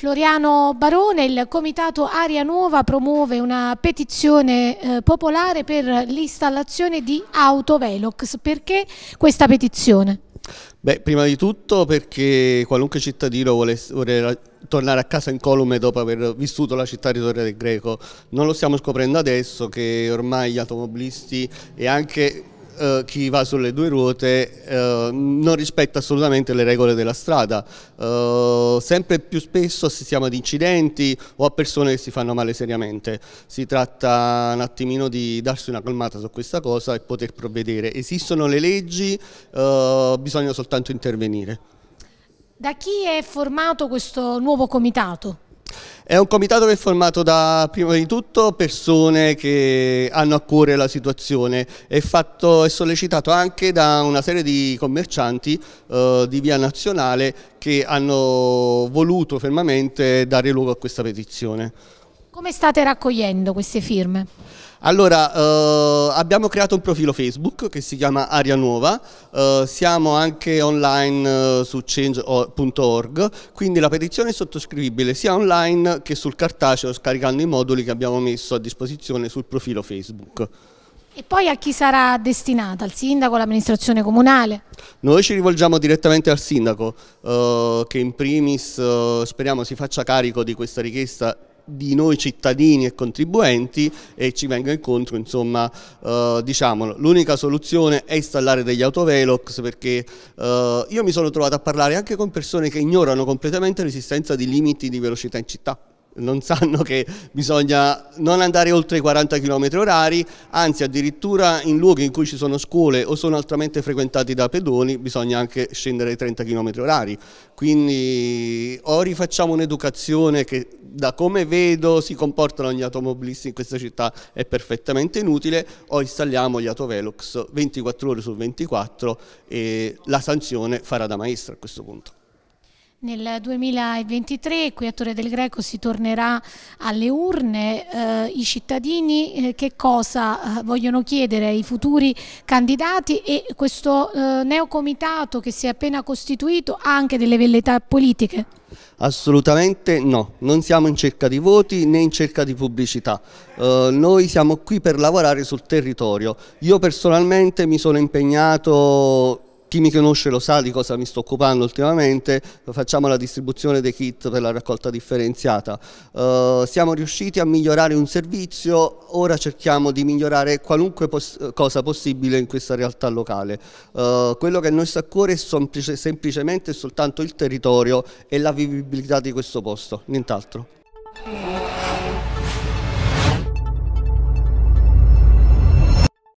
Floriano Barone, il Comitato Aria Nuova promuove una petizione eh, popolare per l'installazione di autovelox. Perché questa petizione? Beh, prima di tutto perché qualunque cittadino vuole, vuole tornare a casa in Colume dopo aver vissuto la città di Torre del Greco. Non lo stiamo scoprendo adesso che ormai gli automobilisti e anche eh, chi va sulle due ruote eh, non rispetta assolutamente le regole della strada. Eh, sempre più spesso assistiamo ad incidenti o a persone che si fanno male seriamente. Si tratta un attimino di darsi una calmata su questa cosa e poter provvedere. Esistono le leggi, eh, bisogna soltanto intervenire. Da chi è formato questo nuovo comitato? È un comitato che è formato da, prima di tutto, persone che hanno a cuore la situazione. È, fatto, è sollecitato anche da una serie di commercianti eh, di via nazionale che hanno voluto fermamente dare luogo a questa petizione. Come state raccogliendo queste firme? Allora, eh, abbiamo creato un profilo Facebook che si chiama Aria Nuova, eh, siamo anche online eh, su change.org, quindi la petizione è sottoscrivibile sia online che sul cartaceo scaricando i moduli che abbiamo messo a disposizione sul profilo Facebook. E poi a chi sarà destinata? Al sindaco, all'amministrazione comunale? Noi ci rivolgiamo direttamente al sindaco eh, che in primis eh, speriamo si faccia carico di questa richiesta di noi cittadini e contribuenti e ci venga incontro, insomma, eh, diciamolo, l'unica soluzione è installare degli autovelox perché eh, io mi sono trovato a parlare anche con persone che ignorano completamente l'esistenza di limiti di velocità in città non sanno che bisogna non andare oltre i 40 km orari, anzi addirittura in luoghi in cui ci sono scuole o sono altamente frequentati da pedoni bisogna anche scendere ai 30 km orari. Quindi o rifacciamo un'educazione che da come vedo si comportano gli automobilisti in questa città è perfettamente inutile o installiamo gli autovelox 24 ore su 24 e la sanzione farà da maestra a questo punto. Nel 2023 qui a Torre del Greco si tornerà alle urne, eh, i cittadini eh, che cosa eh, vogliono chiedere ai futuri candidati e questo eh, neocomitato che si è appena costituito ha anche delle velletà politiche? Assolutamente no, non siamo in cerca di voti né in cerca di pubblicità, eh, noi siamo qui per lavorare sul territorio, io personalmente mi sono impegnato chi mi conosce lo sa di cosa mi sto occupando ultimamente, facciamo la distribuzione dei kit per la raccolta differenziata. Uh, siamo riusciti a migliorare un servizio, ora cerchiamo di migliorare qualunque pos cosa possibile in questa realtà locale. Uh, quello che a noi sta a cuore è semplice, semplicemente soltanto il territorio e la vivibilità di questo posto, nient'altro.